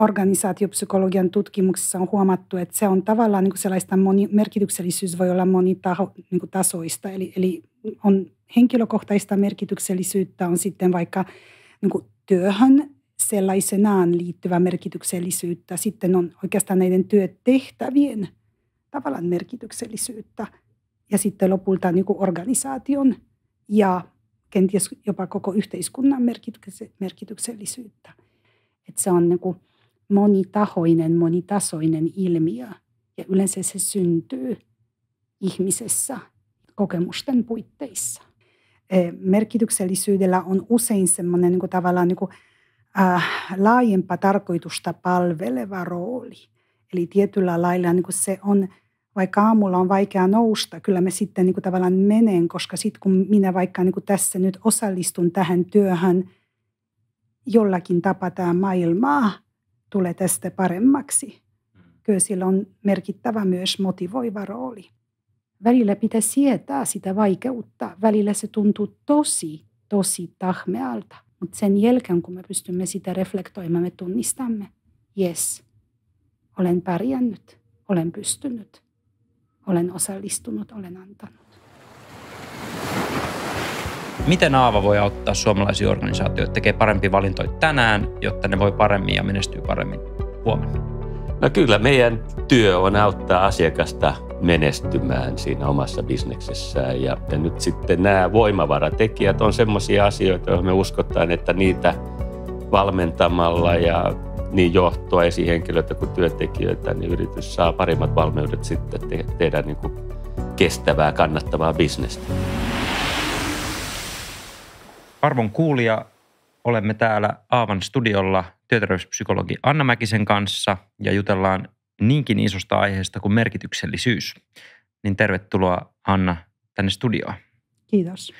organisaatiopsykologian tutkimuksissa on huomattu, että se on tavallaan niin kuin sellaista moni, merkityksellisyys voi olla monitasoista. niin kuin tasoista. Eli, eli on henkilökohtaista merkityksellisyyttä, on sitten vaikka niin kuin työhön sellaisenaan liittyvä merkityksellisyyttä, sitten on oikeastaan näiden työtehtävien tavallaan merkityksellisyyttä ja sitten lopulta niin kuin organisaation ja kenties jopa koko yhteiskunnan merkityksellisyyttä. Että se on niin kuin monitahoinen, monitasoinen ilmiö. Ja yleensä se syntyy ihmisessä kokemusten puitteissa. E, merkityksellisyydellä on usein semmoinen niin kuin tavallaan niin kuin, äh, laajempaa tarkoitusta palveleva rooli. Eli tietyllä lailla niin kuin se on, vaikka aamulla on vaikea nousta, kyllä me sitten niin kuin tavallaan menen, koska sitten kun minä vaikka niin kuin tässä nyt osallistun tähän työhön, jollakin tapa tämä maailmaa – tulee tästä paremmaksi. Mm. Kyllä sillä on merkittävä myös motivoiva rooli. Välillä pitää sietää sitä vaikeutta. Välillä se tuntuu tosi, tosi tahmealta. Mutta sen jälkeen, kun me pystymme sitä reflektoimaan, me tunnistamme, jes, olen pärjännyt, olen pystynyt, olen osallistunut, olen antanut. Miten Aava voi auttaa suomalaisia organisaatioita tekemään parempia valintoja tänään, jotta ne voi paremmin ja menestyy paremmin huomenna? No kyllä, meidän työ on auttaa asiakasta menestymään siinä omassa bisneksessään. Ja, ja nyt sitten nämä voimavaratekijät on sellaisia asioita, joihin me uskotaan, että niitä valmentamalla ja niin johtoa, esihenkilöitä kuin työntekijöitä, niin yritys saa paremmat valmiudet sitten te- tehdä niin kuin kestävää, kannattavaa bisnestä. Arvon kuulija, olemme täällä Aavan studiolla työterveyspsykologi Anna Mäkisen kanssa ja jutellaan niinkin isosta aiheesta kuin merkityksellisyys. Niin tervetuloa Anna tänne studioon. Kiitos.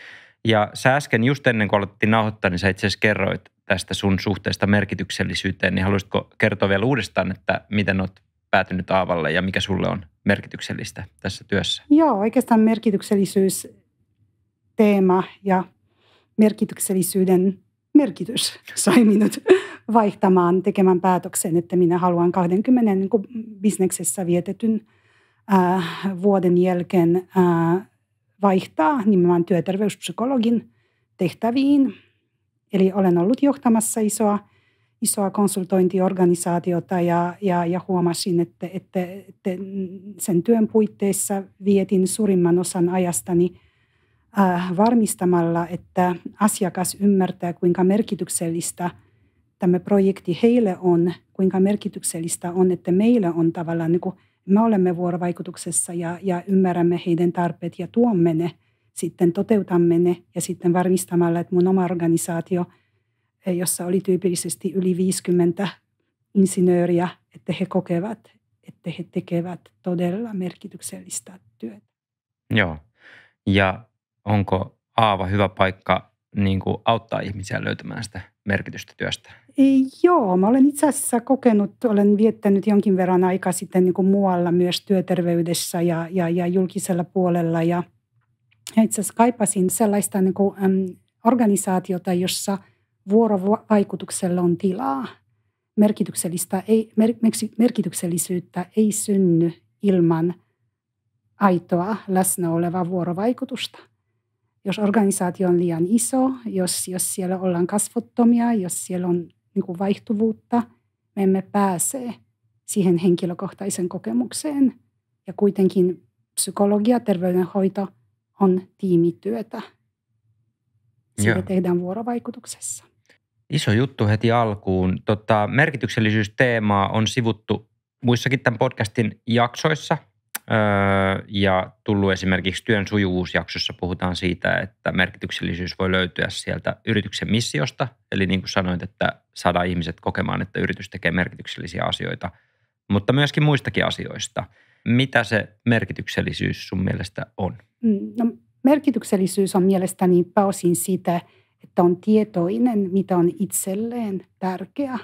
Ja sä äsken just ennen kuin alettiin nauhoittaa, niin sä itse asiassa kerroit tästä sun suhteesta merkityksellisyyteen, niin haluaisitko kertoa vielä uudestaan, että miten olet päätynyt Aavalle ja mikä sulle on merkityksellistä tässä työssä? Joo, oikeastaan merkityksellisyys teema ja merkityksellisyyden merkitys sai minut vaihtamaan, tekemään päätöksen, että minä haluan 20 niin kuin bisneksessä vietetyn äh, vuoden jälkeen äh, vaihtaa nimenomaan työterveyspsykologin tehtäviin. Eli olen ollut johtamassa isoa, isoa konsultointiorganisaatiota ja, ja, ja huomasin, että, että, että sen työn puitteissa vietin suurimman osan ajastani – Äh, varmistamalla, että asiakas ymmärtää, kuinka merkityksellistä tämä projekti heille on, kuinka merkityksellistä on, että meillä on tavallaan, niin kuin me olemme vuorovaikutuksessa ja, ja ymmärrämme heidän tarpeet ja tuomme ne, sitten toteutamme ne ja sitten varmistamalla, että mun oma organisaatio, eh, jossa oli tyypillisesti yli 50 insinööriä, että he kokevat, että he tekevät todella merkityksellistä työtä. Joo, ja onko Aava hyvä paikka niin kuin auttaa ihmisiä löytämään sitä merkitystä työstä? Ei, joo, mä olen itse asiassa kokenut, olen viettänyt jonkin verran aikaa sitten niin kuin muualla myös työterveydessä ja, ja, ja julkisella puolella. Ja, itse asiassa kaipasin sellaista niin kuin, äm, organisaatiota, jossa vuorovaikutuksella on tilaa. Merkityksellistä ei, mer, merkityksellisyyttä ei synny ilman aitoa läsnä olevaa vuorovaikutusta – jos organisaatio on liian iso, jos, jos siellä ollaan kasvottomia, jos siellä on niin kuin vaihtuvuutta, me emme pääse siihen henkilökohtaisen kokemukseen. Ja kuitenkin psykologia, terveydenhoito on tiimityötä. Se tehdään vuorovaikutuksessa. Iso juttu heti alkuun. Tota, merkityksellisyysteemaa on sivuttu muissakin tämän podcastin jaksoissa – ja tullut esimerkiksi työn sujuvuusjaksossa puhutaan siitä, että merkityksellisyys voi löytyä sieltä yrityksen missiosta. Eli niin kuin sanoit, että saadaan ihmiset kokemaan, että yritys tekee merkityksellisiä asioita, mutta myöskin muistakin asioista. Mitä se merkityksellisyys sun mielestä on? Mm, no, merkityksellisyys on mielestäni pääosin sitä, että on tietoinen, mitä on itselleen tärkeää,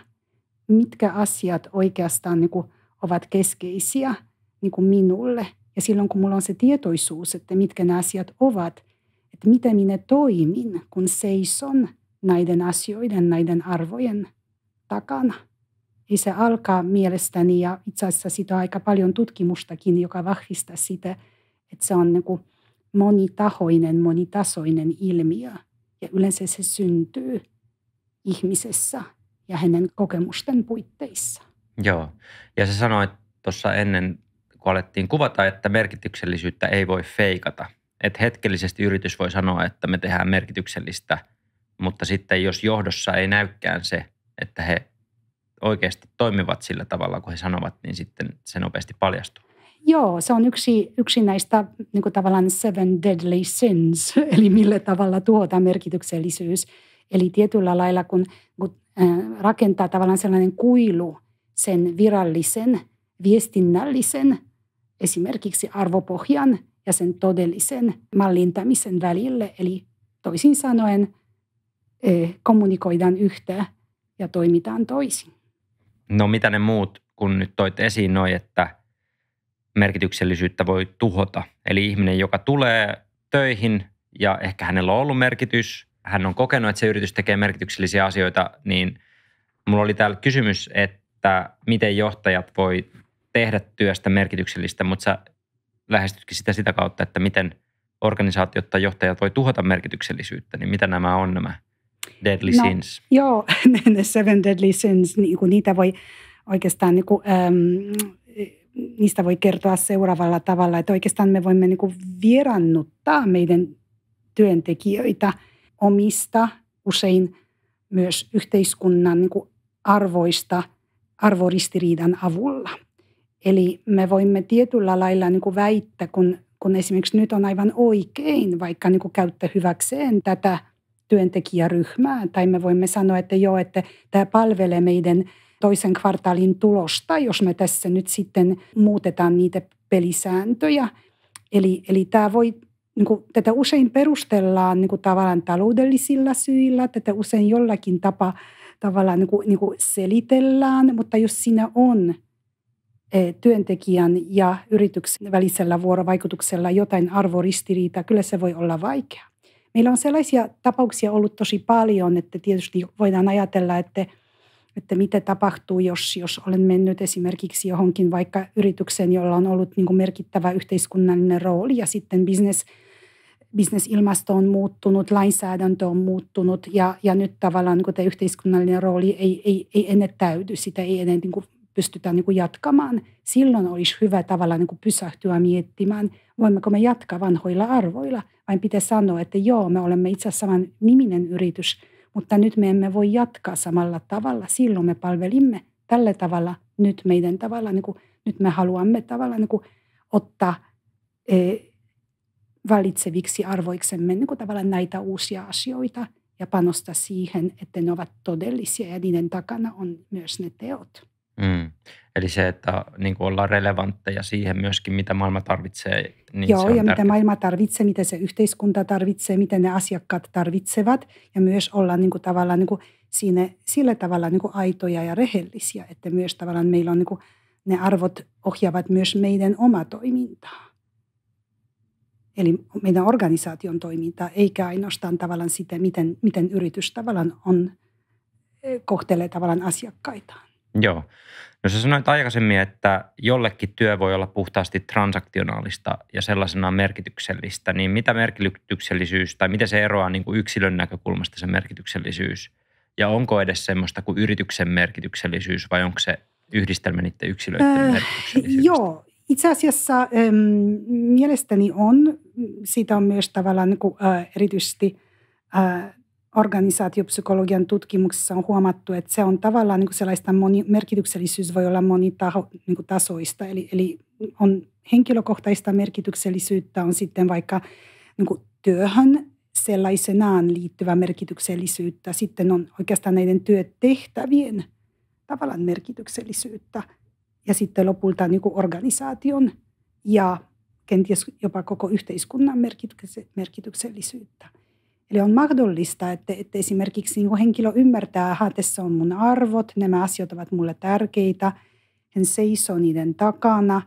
mitkä asiat oikeastaan niin kuin ovat keskeisiä – niin kuin minulle. Ja silloin kun mulla on se tietoisuus, että mitkä nämä asiat ovat, että miten minä toimin, kun seison näiden asioiden, näiden arvojen takana. Ei se alkaa mielestäni, ja itse asiassa sitä on aika paljon tutkimustakin, joka vahvistaa sitä, että se on niin kuin monitahoinen, monitasoinen ilmiö. Ja yleensä se syntyy ihmisessä ja hänen kokemusten puitteissa. Joo, ja sä sanoit tuossa ennen kun alettiin kuvata, että merkityksellisyyttä ei voi feikata. Että hetkellisesti yritys voi sanoa, että me tehdään merkityksellistä, mutta sitten jos johdossa ei näykään se, että he oikeasti toimivat sillä tavalla, kun he sanovat, niin sitten se nopeasti paljastuu. Joo, se on yksi, yksi näistä niin kuin tavallaan seven deadly sins, eli millä tavalla tuota merkityksellisyys. Eli tietyllä lailla, kun, kun rakentaa tavallaan sellainen kuilu sen virallisen, viestinnällisen esimerkiksi arvopohjan ja sen todellisen mallintamisen välille. Eli toisin sanoen kommunikoidaan yhtä ja toimitaan toisin. No mitä ne muut, kun nyt toit esiin noi, että merkityksellisyyttä voi tuhota. Eli ihminen, joka tulee töihin ja ehkä hänellä on ollut merkitys, hän on kokenut, että se yritys tekee merkityksellisiä asioita, niin mulla oli täällä kysymys, että miten johtajat voi tehdä työstä merkityksellistä, mutta sä lähestytkin sitä sitä kautta, että miten organisaatiot tai johtajat voi tuhota merkityksellisyyttä, niin mitä nämä on nämä deadly no, sins? Joo, ne seven deadly sins, niin kuin niitä voi oikeastaan niin kuin, äm, niistä voi kertoa seuraavalla tavalla, että oikeastaan me voimme niin kuin vierannuttaa meidän työntekijöitä omista, usein myös yhteiskunnan niin kuin arvoista, arvoristiriidan avulla – Eli me voimme tietyllä lailla niin kuin väittää, kun, kun esimerkiksi nyt on aivan oikein vaikka niin kuin käyttää hyväkseen tätä työntekijäryhmää, tai me voimme sanoa, että joo, että tämä palvelee meidän toisen kvartaalin tulosta, jos me tässä nyt sitten muutetaan niitä pelisääntöjä. Eli, eli tämä voi, niin kuin, tätä usein perustellaan niin kuin tavallaan taloudellisilla syillä, tätä usein jollakin tapa tavallaan niin kuin, niin kuin selitellään, mutta jos siinä on työntekijän ja yrityksen välisellä vuorovaikutuksella jotain arvoristiriitaa, kyllä se voi olla vaikea. Meillä on sellaisia tapauksia ollut tosi paljon, että tietysti voidaan ajatella, että, että mitä tapahtuu, jos, jos olen mennyt esimerkiksi johonkin vaikka yritykseen, jolla on ollut niin kuin merkittävä yhteiskunnallinen rooli ja sitten business bisnesilmasto on muuttunut, lainsäädäntö on muuttunut ja, ja nyt tavallaan niin tämä yhteiskunnallinen rooli ei, ei, ei ennen täydy, sitä ei enää niin kuin pystytään niin jatkamaan. Silloin olisi hyvä tavalla niin pysähtyä miettimään, voimmeko me jatkaa vanhoilla arvoilla. Vain pitää sanoa, että joo, me olemme itse asiassa saman niminen yritys, mutta nyt me emme voi jatkaa samalla tavalla. Silloin me palvelimme tällä tavalla, nyt meidän tavalla, niin kuin, nyt me haluamme tavalla niin kuin, ottaa e, valitseviksi arvoiksemme niin kuin, tavallaan näitä uusia asioita ja panostaa siihen, että ne ovat todellisia ja niiden takana on myös ne teot. Mm. Eli se, että niin kuin ollaan relevantteja siihen myöskin, mitä maailma tarvitsee. Niin Joo, se on ja tärkeä. mitä maailma tarvitsee, mitä se yhteiskunta tarvitsee, miten ne asiakkaat tarvitsevat. Ja myös olla niin kuin, tavallaan niin kuin, siinä, sillä tavalla niin kuin, aitoja ja rehellisiä, että myös tavallaan meillä on niin kuin, ne arvot ohjaavat myös meidän oma toimintaa. Eli meidän organisaation toimintaa, eikä ainoastaan tavallaan sitä, miten, miten yritys tavallaan on, eh, kohtelee tavallaan asiakkaitaan. Joo. No sä sanoit aikaisemmin, että jollekin työ voi olla puhtaasti transaktionaalista ja sellaisenaan merkityksellistä, niin mitä merkityksellisyys tai mitä se eroaa niin kuin yksilön näkökulmasta se merkityksellisyys? Ja onko edes semmoista kuin yrityksen merkityksellisyys vai onko se yhdistelmä niiden yksilöiden öö, Joo, itse asiassa äm, mielestäni on. Siitä on myös tavallaan niin kuin, äh, erityisesti äh, organisaatiopsykologian tutkimuksissa on huomattu, että se on tavallaan niin kuin sellaista moni, merkityksellisyys voi olla monitasoista. niin kuin tasoista. Eli, eli on henkilökohtaista merkityksellisyyttä, on sitten vaikka niin kuin työhön sellaisenaan liittyvä merkityksellisyyttä, sitten on oikeastaan näiden työtehtävien tavallaan merkityksellisyyttä ja sitten lopulta niin kuin organisaation ja kenties jopa koko yhteiskunnan merkityksellisyyttä. Eli on mahdollista, että, että esimerkiksi niin henkilö ymmärtää, että tässä on mun arvot, nämä asiat ovat mulle tärkeitä, hän seisoo niiden takana,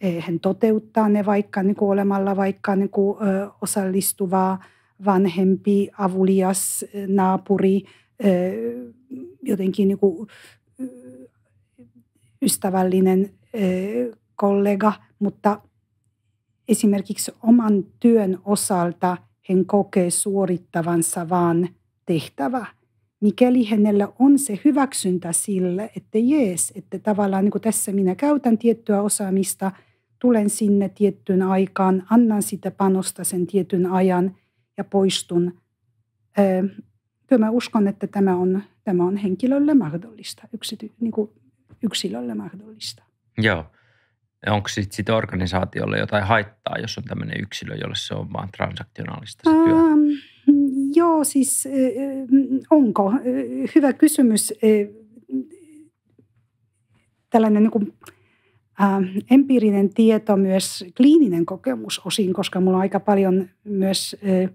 eh, hän toteuttaa ne vaikka niin kuin olemalla vaikka niin kuin, osallistuva vanhempi, avulias eh, naapuri, eh, jotenkin niin kuin, ystävällinen kollega, mutta esimerkiksi oman työn osalta – hän kokee suorittavansa vaan tehtävä. Mikäli hänellä on se hyväksyntä sille, että jees, että tavallaan niin kuin tässä minä käytän tiettyä osaamista, tulen sinne tiettyyn aikaan, annan sitä panosta sen tietyn ajan ja poistun. Öö, kyllä mä uskon, että tämä on, tämä on henkilölle mahdollista, yksity, niin kuin yksilölle mahdollista. Joo onko sitten sit organisaatiolle jotain haittaa, jos on tämmöinen yksilö, jolle se on vaan transaktionaalista se työ? Um, joo, siis onko? Hyvä kysymys. Tällainen niin kuin, äh, empiirinen tieto, myös kliininen kokemus osin, koska mulla on aika paljon myös äh,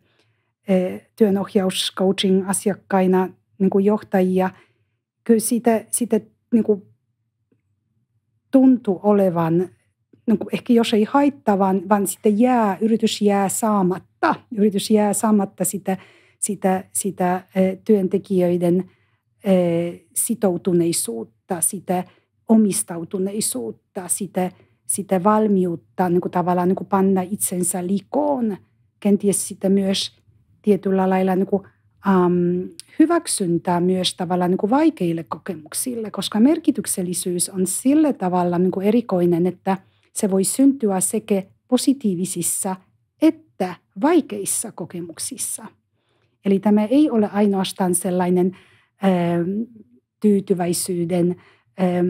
työnohjaus, coaching asiakkaina niin kuin johtajia. Kyllä siitä, siitä niin kuin tuntui olevan niin kuin ehkä jos ei haittaa, vaan, vaan sitten jää, yritys jää saamatta. Yritys jää saamatta sitä, sitä, sitä työntekijöiden sitoutuneisuutta, sitä omistautuneisuutta, sitä, sitä valmiutta niin kuin tavallaan niin kuin panna itsensä likoon. Kenties sitä myös tietyllä lailla niin kuin, äm, hyväksyntää myös tavallaan niin kuin vaikeille kokemuksille, koska merkityksellisyys on sillä tavalla niin kuin erikoinen, että – se voi syntyä sekä positiivisissa että vaikeissa kokemuksissa. Eli tämä ei ole ainoastaan sellainen ö, ähm, tyytyväisyyden ö, ähm,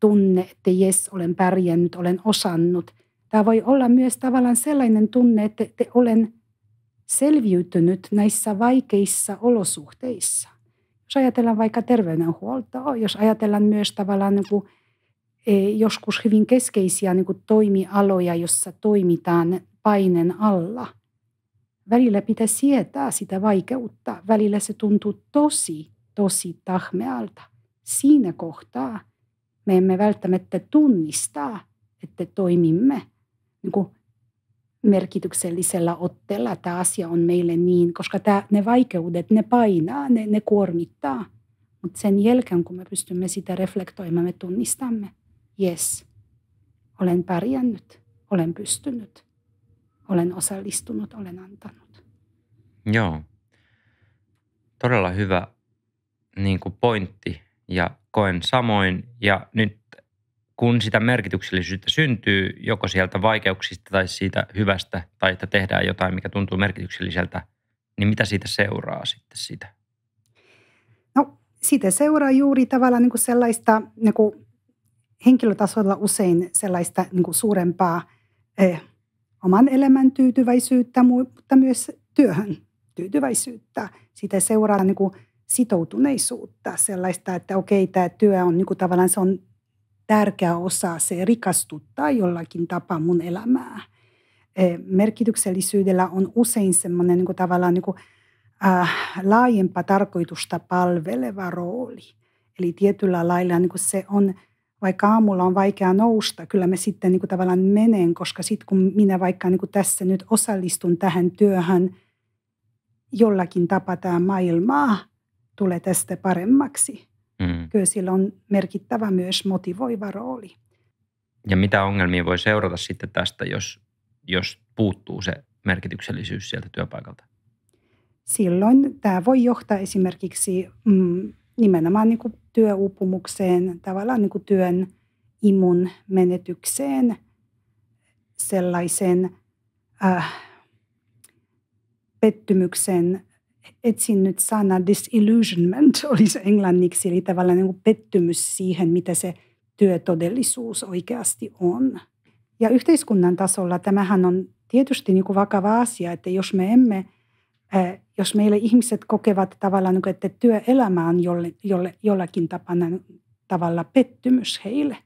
tunne, että jes, olen pärjännyt, olen osannut. Tämä voi olla myös tavallaan sellainen tunne, että, että olen selviytynyt näissä vaikeissa olosuhteissa. Jos ajatellaan vaikka terveydenhuoltoa, jos ajatellaan myös tavallaan niin kuin Eh, joskus hyvin keskeisiä niin kuin toimialoja, jossa toimitaan painen alla. Välillä pitää sietää sitä vaikeutta. Välillä se tuntuu tosi, tosi tahmealta. Siinä kohtaa me emme välttämättä tunnistaa, että toimimme niin kuin merkityksellisellä otteella. Tämä asia on meille niin, koska tämä, ne vaikeudet, ne painaa, ne, ne kuormittaa. Mutta sen jälkeen, kun me pystymme sitä reflektoimaan, me tunnistamme – jes, olen pärjännyt, olen pystynyt, olen osallistunut, olen antanut. Joo. Todella hyvä niin kuin pointti ja koen samoin. Ja nyt kun sitä merkityksellisyyttä syntyy joko sieltä vaikeuksista tai siitä hyvästä tai että tehdään jotain, mikä tuntuu merkitykselliseltä, niin mitä siitä seuraa sitten sitä? No siitä seuraa juuri tavallaan niin kuin sellaista niin kuin henkilötasolla usein sellaista niin kuin suurempaa eh, oman elämän tyytyväisyyttä, mutta myös työhön tyytyväisyyttä. Siitä seuraa niin kuin sitoutuneisuutta, sellaista, että okei, tämä työ on niin kuin tavallaan se on tärkeä osa, se rikastuttaa jollakin tapaa mun elämää. Eh, merkityksellisyydellä on usein semmoinen niin kuin tavallaan niin kuin, äh, laajempaa tarkoitusta palveleva rooli. Eli tietyllä lailla niin kuin se on – vaikka aamulla on vaikea nousta, kyllä mä sitten niin kuin tavallaan menen, koska sitten kun minä vaikka niin kuin tässä nyt osallistun tähän työhön, jollakin tapa, tämä maailmaa tulee tästä paremmaksi. Mm. Kyllä sillä on merkittävä myös motivoiva rooli. Ja mitä ongelmia voi seurata sitten tästä, jos, jos puuttuu se merkityksellisyys sieltä työpaikalta? Silloin tämä voi johtaa esimerkiksi mm, nimenomaan niin kuin työupumukseen tavallaan niin kuin työn imun menetykseen, sellaisen äh, pettymyksen, etsin nyt sana disillusionment olisi englanniksi, eli tavallaan niin kuin pettymys siihen, mitä se työtodellisuus oikeasti on. Ja yhteiskunnan tasolla tämähän on tietysti niin kuin vakava asia, että jos me emme – jos meillä ihmiset kokevat tavallaan, niin että työelämä on jolle, jolle, jollakin tapana, tavalla pettymys heille,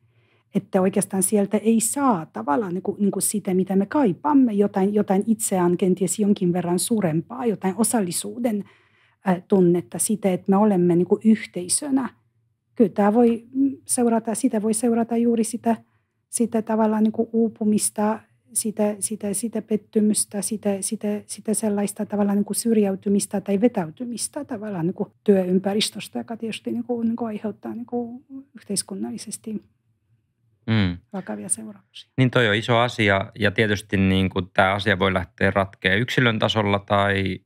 että oikeastaan sieltä ei saa tavallaan niin kuin, niin kuin sitä, mitä me kaipaamme, jotain, jotain itseään kenties jonkin verran suurempaa, jotain osallisuuden tunnetta, sitä, että me olemme niin kuin yhteisönä. Kyllä tämä voi mm, seurata, sitä voi seurata juuri sitä, sitä tavallaan niin kuin uupumista, sitä, sitä, sitä pettymystä, sitä, sitä, sitä sellaista tavallaan niin kuin syrjäytymistä tai vetäytymistä tavallaan niin kuin työympäristöstä, joka tietysti niin kuin, niin kuin aiheuttaa niin kuin yhteiskunnallisesti mm. vakavia seurauksia. Niin toi on iso asia ja tietysti niin kuin tämä asia voi lähteä ratkea yksilön tasolla tai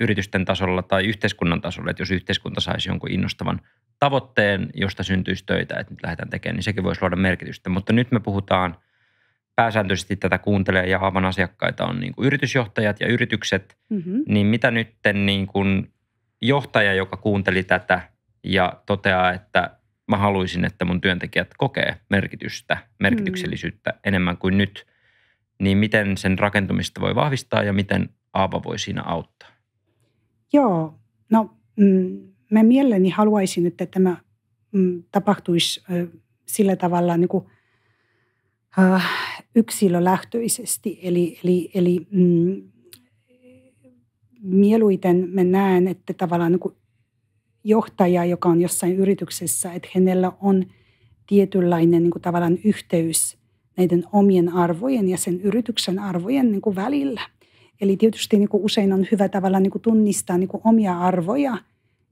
yritysten tasolla tai yhteiskunnan tasolla, että jos yhteiskunta saisi jonkun innostavan tavoitteen, josta syntyisi töitä, että nyt lähdetään tekemään, niin sekin voisi luoda merkitystä. Mutta nyt me puhutaan – pääsääntöisesti tätä kuuntelee ja Haavan asiakkaita on niin kuin yritysjohtajat ja yritykset, mm-hmm. niin mitä nyt niin kuin johtaja, joka kuunteli tätä ja toteaa, että mä haluaisin, että mun työntekijät kokee merkitystä, merkityksellisyyttä mm-hmm. enemmän kuin nyt, niin miten sen rakentumista voi vahvistaa ja miten Aava voi siinä auttaa? Joo, no mm, mä mielelläni haluaisin, että tämä mm, tapahtuisi sillä tavalla niin kuin, äh, yksilölähtöisesti. Eli, eli, eli mm, mieluiten me näen, että tavallaan niin johtaja, joka on jossain yrityksessä, että hänellä on tietynlainen niin kuin tavallaan yhteys näiden omien arvojen ja sen yrityksen arvojen niin kuin välillä. Eli tietysti niin kuin usein on hyvä tavallaan niin kuin tunnistaa niin kuin omia arvoja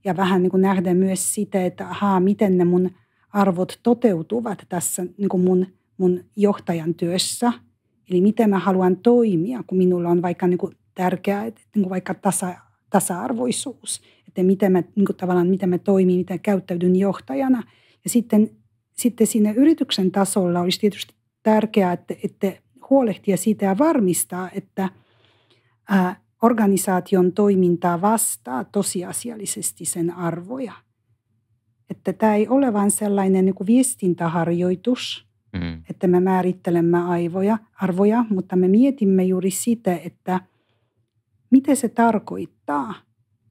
ja vähän niin kuin nähdä myös sitä, että ahaa, miten ne mun arvot toteutuvat tässä niin kuin mun – mun johtajan työssä. Eli miten mä haluan toimia, kun minulla on vaikka niin kuin tärkeää, että niin kuin vaikka tasa, tasa-arvoisuus, että miten mä, niin kuin tavallaan miten mä toimin, miten käyttäydyn johtajana. Ja sitten, sitten siinä yrityksen tasolla olisi tietysti tärkeää, että, että huolehtia siitä ja varmistaa, että ää, organisaation toimintaa vastaa tosiasiallisesti sen arvoja. Että tämä ei ole vain sellainen niin kuin viestintäharjoitus – Mm. Että me määrittelemme aivoja, arvoja, mutta me mietimme juuri sitä, että mitä se tarkoittaa,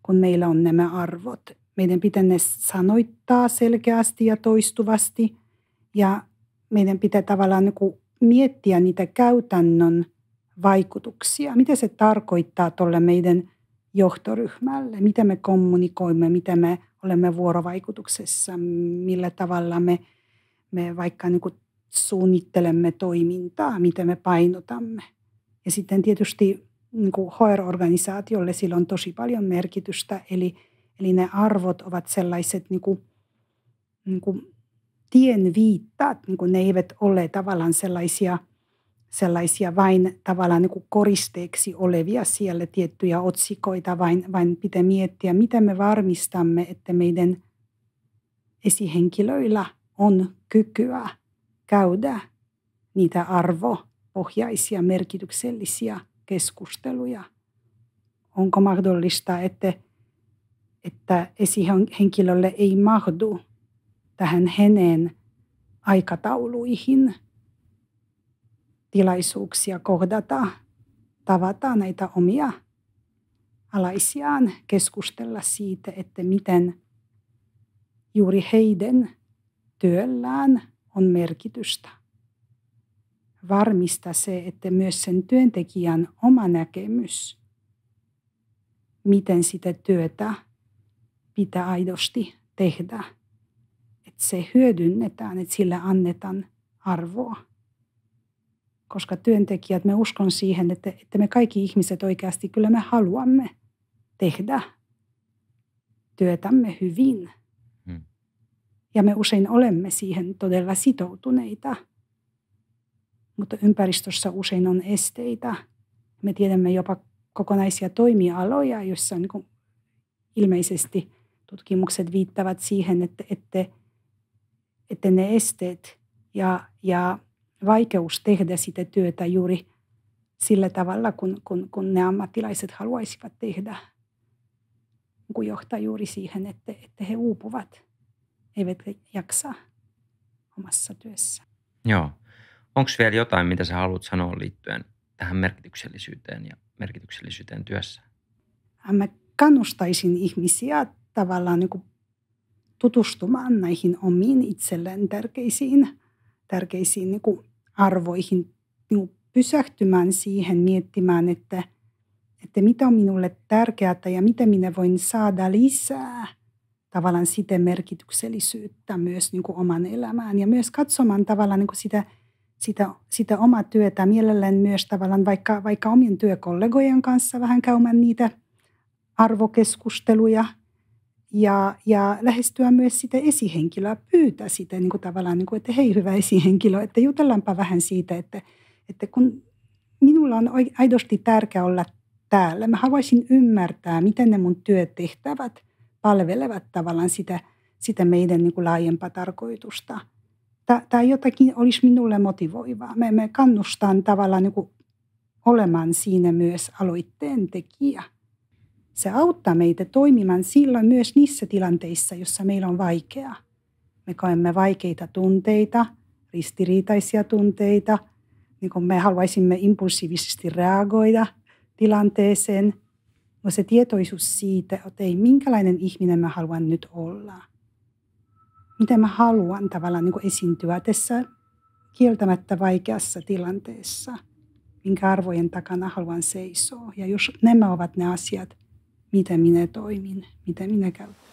kun meillä on nämä arvot. Meidän pitää ne sanoittaa selkeästi ja toistuvasti ja meidän pitää tavallaan niin miettiä niitä käytännön vaikutuksia. Mitä se tarkoittaa tuolle meidän johtoryhmälle? Mitä me kommunikoimme? Mitä me olemme vuorovaikutuksessa? Millä tavalla me, me vaikka niin kuin suunnittelemme toimintaa, mitä me painotamme. Ja sitten tietysti niin kuin HR-organisaatiolle sillä on tosi paljon merkitystä, eli, eli ne arvot ovat sellaiset niin kuin, niin kuin tien viittaat, niin kuin ne eivät ole tavallaan sellaisia, sellaisia vain tavallaan niin kuin koristeeksi olevia siellä tiettyjä otsikoita, vain, vain pitää miettiä, miten me varmistamme, että meidän esihenkilöillä on kykyä käydä niitä arvopohjaisia merkityksellisiä keskusteluja. Onko mahdollista, että, että esihenkilölle ei mahdu tähän hänen aikatauluihin tilaisuuksia kohdata, tavata näitä omia alaisiaan, keskustella siitä, että miten juuri heidän työllään on merkitystä. Varmista se, että myös sen työntekijän oma näkemys, miten sitä työtä pitää aidosti tehdä, että se hyödynnetään, että sille annetaan arvoa. Koska työntekijät, me uskon siihen, että, että me kaikki ihmiset oikeasti kyllä me haluamme tehdä työtämme hyvin – ja me usein olemme siihen todella sitoutuneita. Mutta ympäristössä usein on esteitä. Me tiedämme jopa kokonaisia toimialoja, joissa niin ilmeisesti tutkimukset viittavat siihen, että, että, että ne esteet ja, ja vaikeus tehdä sitä työtä juuri sillä tavalla, kun, kun, kun ne ammattilaiset haluaisivat tehdä, kun johtaa juuri siihen, että, että he uupuvat eivät jaksa omassa työssä. Joo. Onko vielä jotain, mitä sä haluat sanoa liittyen tähän merkityksellisyyteen ja merkityksellisyyteen työssä? Äh, mä kannustaisin ihmisiä tavallaan niin tutustumaan näihin omiin itselleen tärkeisiin, tärkeisiin niin arvoihin, niin pysähtymään siihen, miettimään, että, että mitä on minulle tärkeää ja mitä minä voin saada lisää – tavallaan sitä merkityksellisyyttä myös niin kuin oman elämään ja myös katsomaan tavallaan niin kuin sitä, sitä, sitä omaa työtä mielellään myös tavallaan vaikka, vaikka omien työkollegojen kanssa vähän käymään niitä arvokeskusteluja ja, ja lähestyä myös sitä esihenkilöä, pyytää sitä niin kuin tavallaan, niin kuin, että hei hyvä esihenkilö, että jutellaanpa vähän siitä, että, että kun minulla on aidosti tärkeää olla täällä, mä haluaisin ymmärtää, miten ne mun työtehtävät – palvelevat tavallaan sitä, sitä meidän niin kuin laajempaa tarkoitusta. Tämä jotakin olisi minulle motivoivaa. Me, me kannustan tavallaan niin kuin olemaan siinä myös aloitteen tekijä. Se auttaa meitä toimimaan silloin myös niissä tilanteissa, joissa meillä on vaikeaa. Me koemme vaikeita tunteita, ristiriitaisia tunteita, niin kuin me haluaisimme impulsiivisesti reagoida tilanteeseen – on se tietoisuus siitä, että ei, minkälainen ihminen mä haluan nyt olla. Miten mä haluan tavallaan niin esiintyä tässä kieltämättä vaikeassa tilanteessa. Minkä arvojen takana haluan seisoa. Ja jos nämä ovat ne asiat, miten minä toimin, miten minä käytän.